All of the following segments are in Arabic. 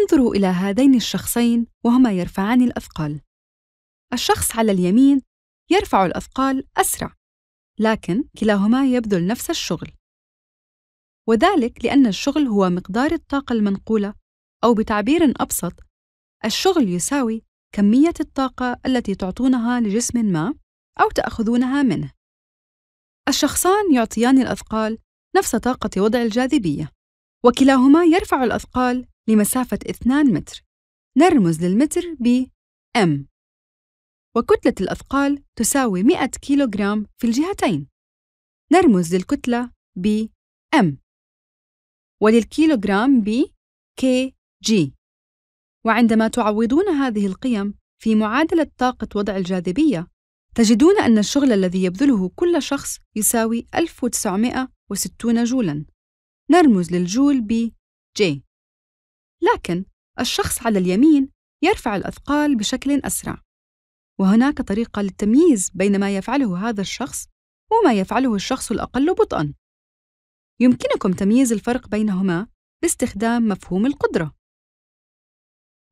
انظروا إلى هذين الشخصين وهما يرفعان الأثقال. الشخص على اليمين يرفع الأثقال أسرع، لكن كلاهما يبذل نفس الشغل. وذلك لأن الشغل هو مقدار الطاقة المنقولة، أو بتعبير أبسط، الشغل يساوي كمية الطاقة التي تعطونها لجسم ما أو تأخذونها منه. الشخصان يعطيان الأثقال نفس طاقة وضع الجاذبية، وكلاهما يرفع الأثقال لمسافة 2 متر نرمز للمتر ب M وكتلة الأثقال تساوي 100 كيلوغرام في الجهتين نرمز للكتلة ب M وللكيلوغرام ب كي وعندما تعوضون هذه القيم في معادلة طاقة وضع الجاذبية تجدون أن الشغل الذي يبذله كل شخص يساوي 1960 جولاً نرمز للجول ب J لكن الشخص على اليمين يرفع الأثقال بشكل أسرع وهناك طريقة للتمييز بين ما يفعله هذا الشخص وما يفعله الشخص الأقل بطئًا يمكنكم تمييز الفرق بينهما باستخدام مفهوم القدرة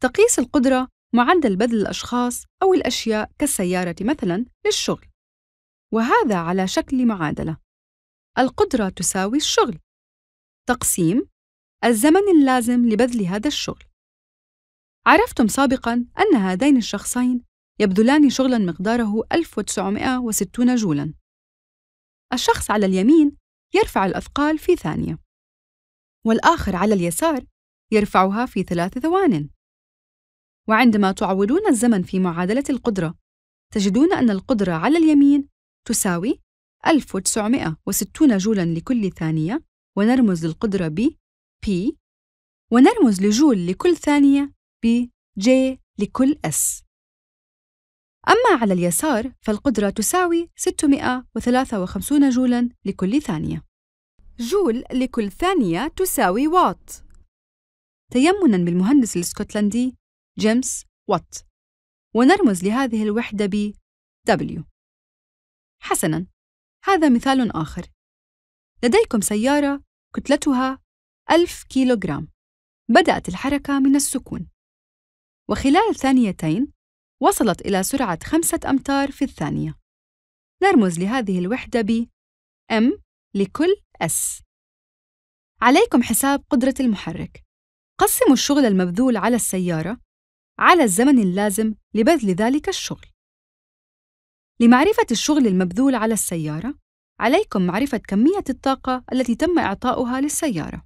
تقيس القدرة معدل بذل الأشخاص أو الأشياء كالسيارة مثلاً للشغل وهذا على شكل معادلة القدرة تساوي الشغل تقسيم الزمن اللازم لبذل هذا الشغل عرفتم سابقاً أن هذين الشخصين يبذلان شغلاً مقداره 1960 جولاً الشخص على اليمين يرفع الأثقال في ثانية والآخر على اليسار يرفعها في ثلاث ثوانٍ وعندما تعوضون الزمن في معادلة القدرة تجدون أن القدرة على اليمين تساوي 1960 جولاً لكل ثانية ونرمز للقدرة ب P ونرمز لجول لكل ثانية ب J لكل S أما على اليسار فالقدرة تساوي 653 جولاً لكل ثانية جول لكل ثانية تساوي واط تيمناً بالمهندس الاسكتلندي جيمس وات ونرمز لهذه الوحدة ب W حسناً هذا مثال آخر لديكم سيارة كتلتها ألف كيلوغرام بدأت الحركة من السكون وخلال ثانيتين وصلت إلى سرعة خمسة أمتار في الثانية نرمز لهذه الوحدة ب M لكل S عليكم حساب قدرة المحرك قسموا الشغل المبذول على السيارة على الزمن اللازم لبذل ذلك الشغل لمعرفة الشغل المبذول على السيارة عليكم معرفة كمية الطاقة التي تم إعطاؤها للسيارة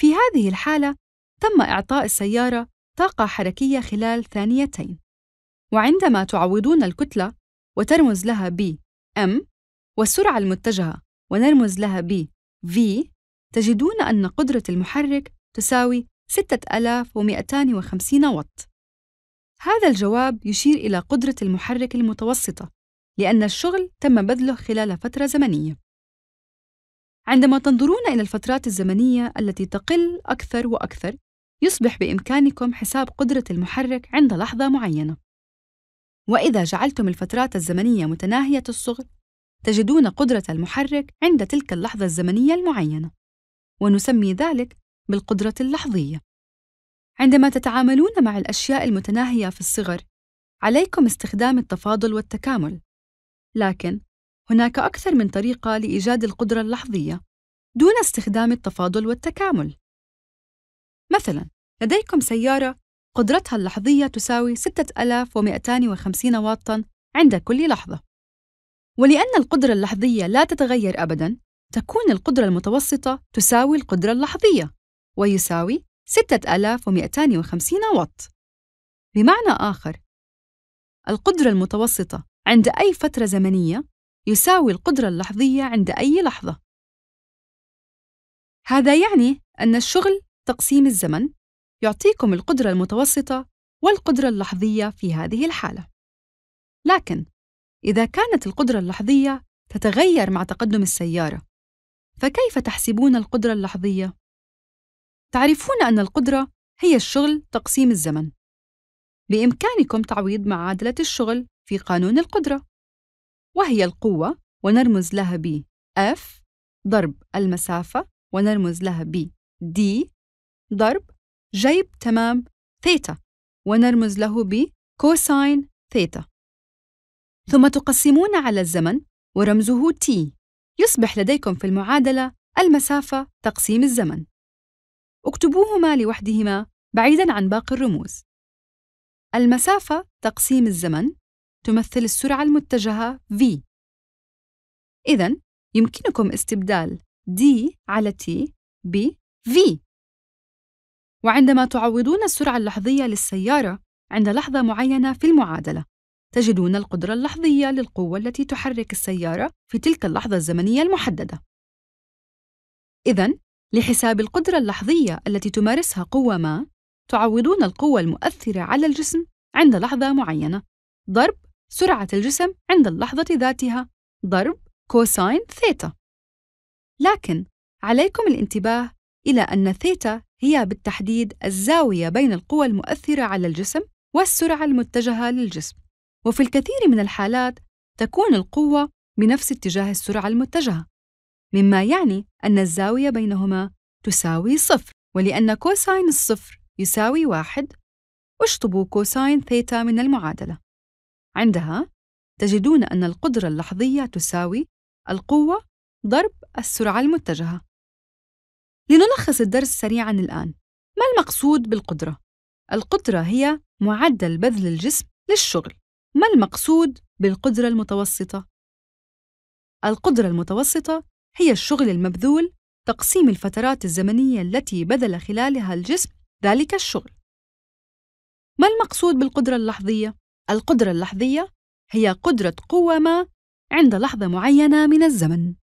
في هذه الحالة تم إعطاء السيارة طاقة حركية خلال ثانيتين وعندما تعوضون الكتلة وترمز لها ب M والسرعة المتجهة ونرمز لها ب V تجدون أن قدرة المحرك تساوي 6250 وات هذا الجواب يشير إلى قدرة المحرك المتوسطة لأن الشغل تم بذله خلال فترة زمنية عندما تنظرون إلى الفترات الزمنية التي تقل أكثر وأكثر، يصبح بإمكانكم حساب قدرة المحرك عند لحظة معينة. وإذا جعلتم الفترات الزمنية متناهية الصغر، تجدون قدرة المحرك عند تلك اللحظة الزمنية المعينة، ونسمي ذلك بالقدرة اللحظية. عندما تتعاملون مع الأشياء المتناهية في الصغر، عليكم استخدام التفاضل والتكامل، لكن هناك أكثر من طريقة لإيجاد القدرة اللحظية دون استخدام التفاضل والتكامل. مثلاً، لديكم سيارة قدرتها اللحظية تساوي 6250 واطاً عند كل لحظة. ولأن القدرة اللحظية لا تتغير أبداً، تكون القدرة المتوسطة تساوي القدرة اللحظية، ويساوي 6250 واط. بمعنى آخر، القدرة المتوسطة عند أي فترة زمنية يساوي القدرة اللحظية عند أي لحظة هذا يعني أن الشغل تقسيم الزمن يعطيكم القدرة المتوسطة والقدرة اللحظية في هذه الحالة لكن إذا كانت القدرة اللحظية تتغير مع تقدم السيارة فكيف تحسبون القدرة اللحظية؟ تعرفون أن القدرة هي الشغل تقسيم الزمن بإمكانكم تعويض معادلة الشغل في قانون القدرة وهي القوة ونرمز لها ب F ضرب المسافة ونرمز لها ب D ضرب جيب تمام ثيتا ونرمز له ب كوساين ثيتا ثم تقسمون على الزمن ورمزه T يصبح لديكم في المعادلة المسافة تقسيم الزمن اكتبوهما لوحدهما بعيداً عن باقي الرموز المسافة تقسيم الزمن تمثل السرعة المتجهة v إذا يمكنكم استبدال d على t ب v وعندما تعوضون السرعة اللحظية للسيارة عند لحظة معينة في المعادلة تجدون القدرة اللحظية للقوة التي تحرك السيارة في تلك اللحظة الزمنية المحددة إذا لحساب القدرة اللحظية التي تمارسها قوة ما تعوضون القوة المؤثرة على الجسم عند لحظة معينة ضرب سرعة الجسم عند اللحظة ذاتها ضرب كوساين ثيتا لكن عليكم الانتباه إلى أن ثيتا هي بالتحديد الزاوية بين القوى المؤثرة على الجسم والسرعة المتجهة للجسم وفي الكثير من الحالات تكون القوة بنفس اتجاه السرعة المتجهة مما يعني أن الزاوية بينهما تساوي صفر ولأن كوساين الصفر يساوي واحد اشطبوا كوساين ثيتا من المعادلة عندها تجدون أن القدرة اللحظية تساوي القوة ضرب السرعة المتجهة. لنلخص الدرس سريعاً الآن. ما المقصود بالقدرة؟ القدرة هي معدل بذل الجسم للشغل. ما المقصود بالقدرة المتوسطة؟ القدرة المتوسطة هي الشغل المبذول تقسيم الفترات الزمنية التي بذل خلالها الجسم ذلك الشغل. ما المقصود بالقدرة اللحظية؟ القدرة اللحظية هي قدرة قوة ما عند لحظة معينة من الزمن